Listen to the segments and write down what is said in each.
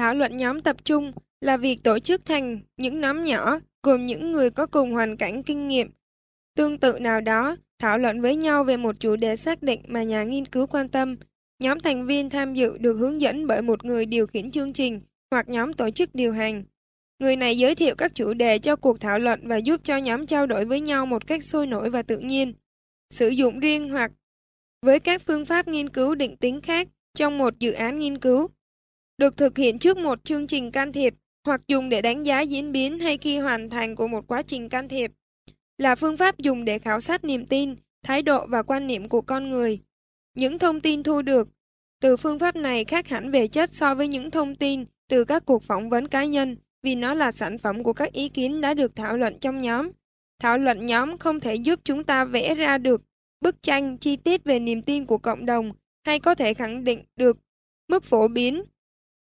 thảo luận nhóm tập trung là việc tổ chức thành những nhóm nhỏ gồm những người có cùng hoàn cảnh kinh nghiệm tương tự nào đó thảo luận với nhau về một chủ đề xác định mà nhà nghiên cứu quan tâm nhóm thành viên tham dự được hướng dẫn bởi một người điều khiển chương trình hoặc nhóm tổ chức điều hành người này giới thiệu các chủ đề cho cuộc thảo luận và giúp cho nhóm trao đổi với nhau một cách sôi nổi và tự nhiên sử dụng riêng hoặc với các phương pháp nghiên cứu định tính khác trong một dự án nghiên cứu được thực hiện trước một chương trình can thiệp hoặc dùng để đánh giá diễn biến hay khi hoàn thành của một quá trình can thiệp, là phương pháp dùng để khảo sát niềm tin, thái độ và quan niệm của con người. Những thông tin thu được từ phương pháp này khác hẳn về chất so với những thông tin từ các cuộc phỏng vấn cá nhân vì nó là sản phẩm của các ý kiến đã được thảo luận trong nhóm. Thảo luận nhóm không thể giúp chúng ta vẽ ra được bức tranh chi tiết về niềm tin của cộng đồng hay có thể khẳng định được mức phổ biến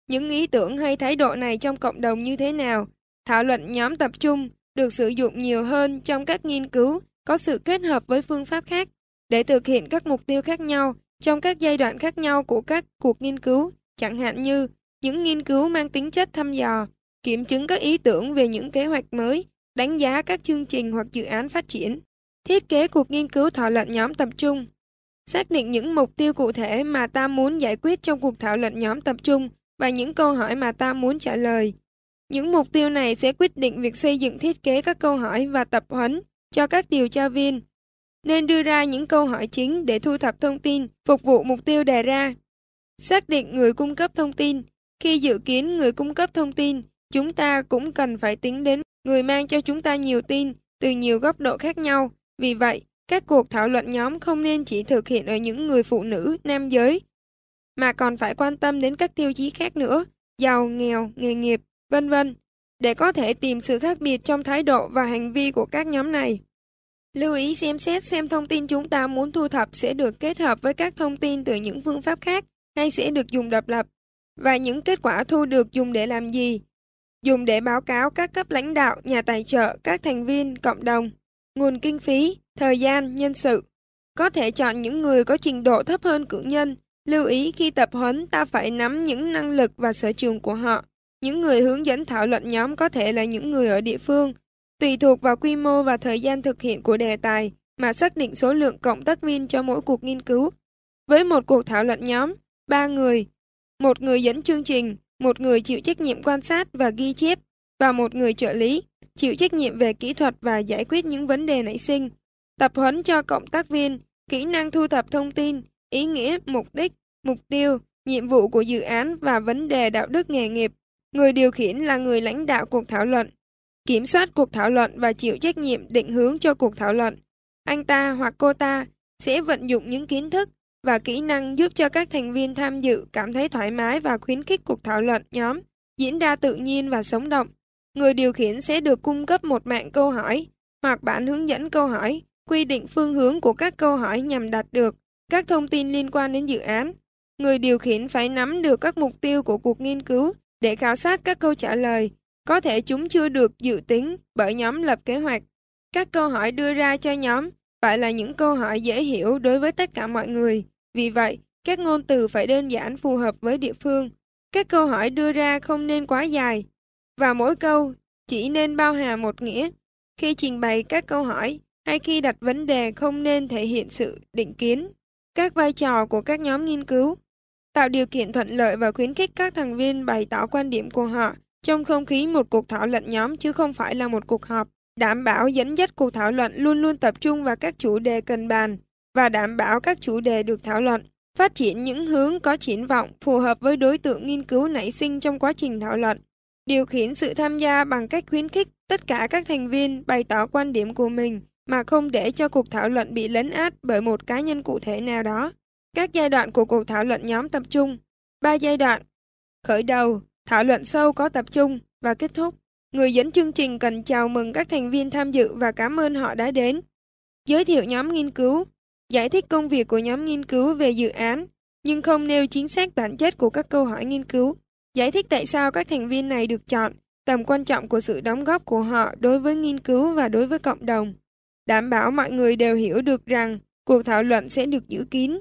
những ý tưởng hay thái độ này trong cộng đồng như thế nào. Thảo luận nhóm tập trung được sử dụng nhiều hơn trong các nghiên cứu có sự kết hợp với phương pháp khác để thực hiện các mục tiêu khác nhau trong các giai đoạn khác nhau của các cuộc nghiên cứu, chẳng hạn như những nghiên cứu mang tính chất thăm dò, kiểm chứng các ý tưởng về những kế hoạch mới, đánh giá các chương trình hoặc dự án phát triển, thiết kế cuộc nghiên cứu thảo luận nhóm tập trung, xác định những mục tiêu cụ thể mà ta muốn giải quyết trong cuộc thảo luận nhóm tập trung và những câu hỏi mà ta muốn trả lời. Những mục tiêu này sẽ quyết định việc xây dựng thiết kế các câu hỏi và tập huấn cho các điều tra viên. Nên đưa ra những câu hỏi chính để thu thập thông tin, phục vụ mục tiêu đề ra. Xác định người cung cấp thông tin. Khi dự kiến người cung cấp thông tin, chúng ta cũng cần phải tính đến người mang cho chúng ta nhiều tin từ nhiều góc độ khác nhau. Vì vậy, các cuộc thảo luận nhóm không nên chỉ thực hiện ở những người phụ nữ, nam giới mà còn phải quan tâm đến các tiêu chí khác nữa, giàu, nghèo, nghề nghiệp, vân vân, để có thể tìm sự khác biệt trong thái độ và hành vi của các nhóm này. Lưu ý xem xét xem thông tin chúng ta muốn thu thập sẽ được kết hợp với các thông tin từ những phương pháp khác hay sẽ được dùng độc lập, và những kết quả thu được dùng để làm gì, dùng để báo cáo các cấp lãnh đạo, nhà tài trợ, các thành viên, cộng đồng, nguồn kinh phí, thời gian, nhân sự. Có thể chọn những người có trình độ thấp hơn cử nhân, Lưu ý khi tập huấn ta phải nắm những năng lực và sở trường của họ. Những người hướng dẫn thảo luận nhóm có thể là những người ở địa phương. Tùy thuộc vào quy mô và thời gian thực hiện của đề tài mà xác định số lượng cộng tác viên cho mỗi cuộc nghiên cứu. Với một cuộc thảo luận nhóm, ba người, một người dẫn chương trình, một người chịu trách nhiệm quan sát và ghi chép và một người trợ lý chịu trách nhiệm về kỹ thuật và giải quyết những vấn đề nảy sinh. Tập huấn cho cộng tác viên kỹ năng thu thập thông tin, ý nghĩa, mục đích, mục tiêu nhiệm vụ của dự án và vấn đề đạo đức nghề nghiệp người điều khiển là người lãnh đạo cuộc thảo luận kiểm soát cuộc thảo luận và chịu trách nhiệm định hướng cho cuộc thảo luận anh ta hoặc cô ta sẽ vận dụng những kiến thức và kỹ năng giúp cho các thành viên tham dự cảm thấy thoải mái và khuyến khích cuộc thảo luận nhóm diễn ra tự nhiên và sống động người điều khiển sẽ được cung cấp một mạng câu hỏi hoặc bản hướng dẫn câu hỏi quy định phương hướng của các câu hỏi nhằm đạt được các thông tin liên quan đến dự án người điều khiển phải nắm được các mục tiêu của cuộc nghiên cứu để khảo sát các câu trả lời. Có thể chúng chưa được dự tính bởi nhóm lập kế hoạch. Các câu hỏi đưa ra cho nhóm phải là những câu hỏi dễ hiểu đối với tất cả mọi người. Vì vậy, các ngôn từ phải đơn giản phù hợp với địa phương. Các câu hỏi đưa ra không nên quá dài và mỗi câu chỉ nên bao hàm một nghĩa. Khi trình bày các câu hỏi hay khi đặt vấn đề không nên thể hiện sự định kiến. Các vai trò của các nhóm nghiên cứu tạo điều kiện thuận lợi và khuyến khích các thành viên bày tỏ quan điểm của họ trong không khí một cuộc thảo luận nhóm chứ không phải là một cuộc họp, đảm bảo dẫn dắt cuộc thảo luận luôn luôn tập trung vào các chủ đề cần bàn và đảm bảo các chủ đề được thảo luận, phát triển những hướng có triển vọng phù hợp với đối tượng nghiên cứu nảy sinh trong quá trình thảo luận, điều khiển sự tham gia bằng cách khuyến khích tất cả các thành viên bày tỏ quan điểm của mình mà không để cho cuộc thảo luận bị lấn át bởi một cá nhân cụ thể nào đó. Các giai đoạn của cuộc thảo luận nhóm tập trung. Ba giai đoạn. Khởi đầu, thảo luận sâu có tập trung và kết thúc. Người dẫn chương trình cần chào mừng các thành viên tham dự và cảm ơn họ đã đến. Giới thiệu nhóm nghiên cứu, giải thích công việc của nhóm nghiên cứu về dự án, nhưng không nêu chính xác bản chất của các câu hỏi nghiên cứu. Giải thích tại sao các thành viên này được chọn, tầm quan trọng của sự đóng góp của họ đối với nghiên cứu và đối với cộng đồng. Đảm bảo mọi người đều hiểu được rằng cuộc thảo luận sẽ được giữ kín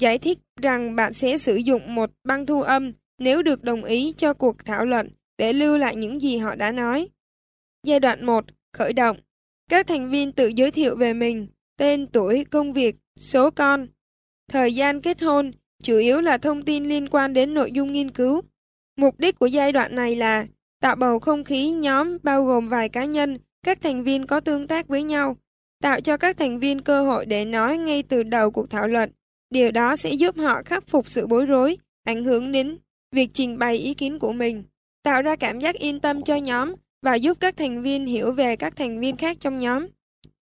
giải thích rằng bạn sẽ sử dụng một băng thu âm nếu được đồng ý cho cuộc thảo luận để lưu lại những gì họ đã nói. Giai đoạn 1. Khởi động Các thành viên tự giới thiệu về mình, tên, tuổi, công việc, số con. Thời gian kết hôn chủ yếu là thông tin liên quan đến nội dung nghiên cứu. Mục đích của giai đoạn này là tạo bầu không khí nhóm bao gồm vài cá nhân, các thành viên có tương tác với nhau, tạo cho các thành viên cơ hội để nói ngay từ đầu cuộc thảo luận Điều đó sẽ giúp họ khắc phục sự bối rối, ảnh hưởng đến việc trình bày ý kiến của mình, tạo ra cảm giác yên tâm cho nhóm và giúp các thành viên hiểu về các thành viên khác trong nhóm.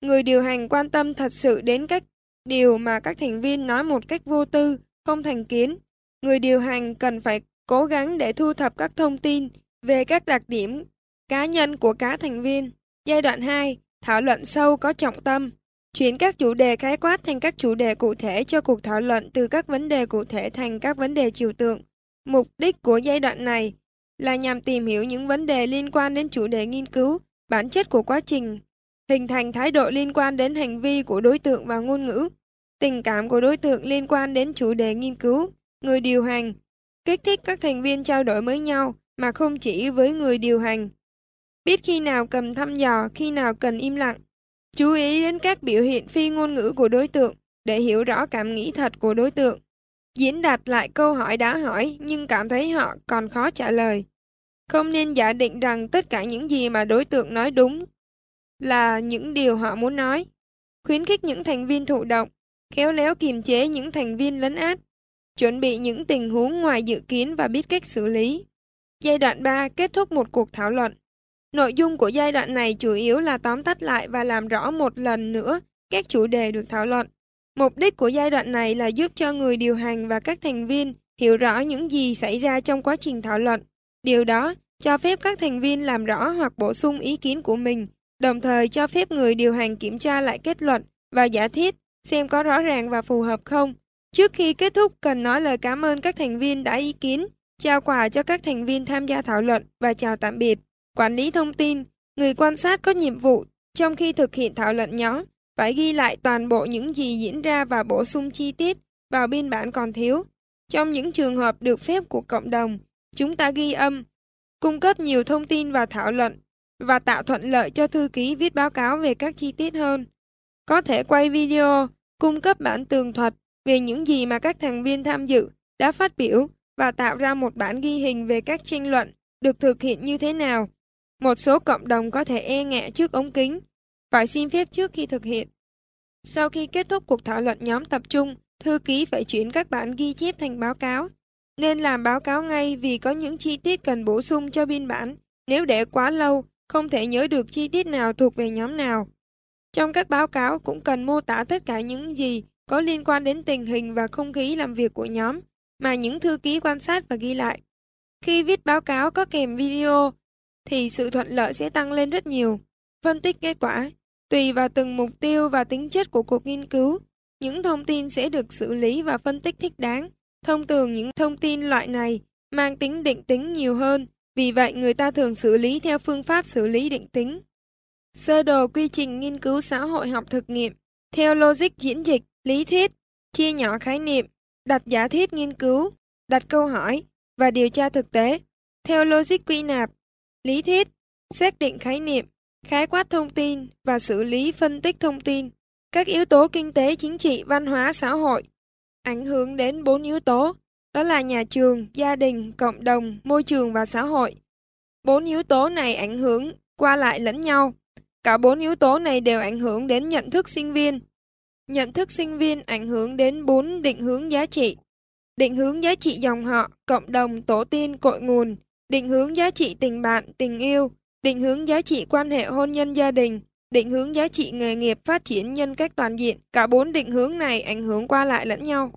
Người điều hành quan tâm thật sự đến các điều mà các thành viên nói một cách vô tư, không thành kiến. Người điều hành cần phải cố gắng để thu thập các thông tin về các đặc điểm cá nhân của cá thành viên. Giai đoạn 2, thảo luận sâu có trọng tâm chuyển các chủ đề khái quát thành các chủ đề cụ thể cho cuộc thảo luận từ các vấn đề cụ thể thành các vấn đề chiều tượng. Mục đích của giai đoạn này là nhằm tìm hiểu những vấn đề liên quan đến chủ đề nghiên cứu, bản chất của quá trình, hình thành thái độ liên quan đến hành vi của đối tượng và ngôn ngữ, tình cảm của đối tượng liên quan đến chủ đề nghiên cứu, người điều hành, kích thích các thành viên trao đổi với nhau mà không chỉ với người điều hành. Biết khi nào cần thăm dò, khi nào cần im lặng, Chú ý đến các biểu hiện phi ngôn ngữ của đối tượng để hiểu rõ cảm nghĩ thật của đối tượng. Diễn đạt lại câu hỏi đã hỏi nhưng cảm thấy họ còn khó trả lời. Không nên giả định rằng tất cả những gì mà đối tượng nói đúng là những điều họ muốn nói. Khuyến khích những thành viên thụ động, khéo léo kiềm chế những thành viên lấn át, chuẩn bị những tình huống ngoài dự kiến và biết cách xử lý. Giai đoạn 3 kết thúc một cuộc thảo luận. Nội dung của giai đoạn này chủ yếu là tóm tắt lại và làm rõ một lần nữa các chủ đề được thảo luận. Mục đích của giai đoạn này là giúp cho người điều hành và các thành viên hiểu rõ những gì xảy ra trong quá trình thảo luận. Điều đó cho phép các thành viên làm rõ hoặc bổ sung ý kiến của mình, đồng thời cho phép người điều hành kiểm tra lại kết luận và giả thiết xem có rõ ràng và phù hợp không. Trước khi kết thúc, cần nói lời cảm ơn các thành viên đã ý kiến, trao quà cho các thành viên tham gia thảo luận và chào tạm biệt. Quản lý thông tin, người quan sát có nhiệm vụ trong khi thực hiện thảo luận nhóm phải ghi lại toàn bộ những gì diễn ra và bổ sung chi tiết vào biên bản còn thiếu. Trong những trường hợp được phép của cộng đồng, chúng ta ghi âm, cung cấp nhiều thông tin và thảo luận và tạo thuận lợi cho thư ký viết báo cáo về các chi tiết hơn. Có thể quay video, cung cấp bản tường thuật về những gì mà các thành viên tham dự đã phát biểu và tạo ra một bản ghi hình về các tranh luận được thực hiện như thế nào một số cộng đồng có thể e ngại trước ống kính, phải xin phép trước khi thực hiện. Sau khi kết thúc cuộc thảo luận nhóm tập trung, thư ký phải chuyển các bản ghi chép thành báo cáo. Nên làm báo cáo ngay vì có những chi tiết cần bổ sung cho biên bản. Nếu để quá lâu, không thể nhớ được chi tiết nào thuộc về nhóm nào. Trong các báo cáo cũng cần mô tả tất cả những gì có liên quan đến tình hình và không khí làm việc của nhóm mà những thư ký quan sát và ghi lại. Khi viết báo cáo có kèm video thì sự thuận lợi sẽ tăng lên rất nhiều. Phân tích kết quả, tùy vào từng mục tiêu và tính chất của cuộc nghiên cứu, những thông tin sẽ được xử lý và phân tích thích đáng. Thông thường những thông tin loại này mang tính định tính nhiều hơn, vì vậy người ta thường xử lý theo phương pháp xử lý định tính. Sơ đồ quy trình nghiên cứu xã hội học thực nghiệm, theo logic diễn dịch, lý thuyết, chia nhỏ khái niệm, đặt giả thuyết nghiên cứu, đặt câu hỏi và điều tra thực tế. Theo logic quy nạp, lý thuyết, xác định khái niệm, khái quát thông tin và xử lý phân tích thông tin, các yếu tố kinh tế, chính trị, văn hóa, xã hội. Ảnh hưởng đến bốn yếu tố, đó là nhà trường, gia đình, cộng đồng, môi trường và xã hội. Bốn yếu tố này ảnh hưởng qua lại lẫn nhau. Cả bốn yếu tố này đều ảnh hưởng đến nhận thức sinh viên. Nhận thức sinh viên ảnh hưởng đến bốn định hướng giá trị. Định hướng giá trị dòng họ, cộng đồng, tổ tiên, cội nguồn, định hướng giá trị tình bạn, tình yêu, định hướng giá trị quan hệ hôn nhân gia đình, định hướng giá trị nghề nghiệp phát triển nhân cách toàn diện. Cả bốn định hướng này ảnh hưởng qua lại lẫn nhau.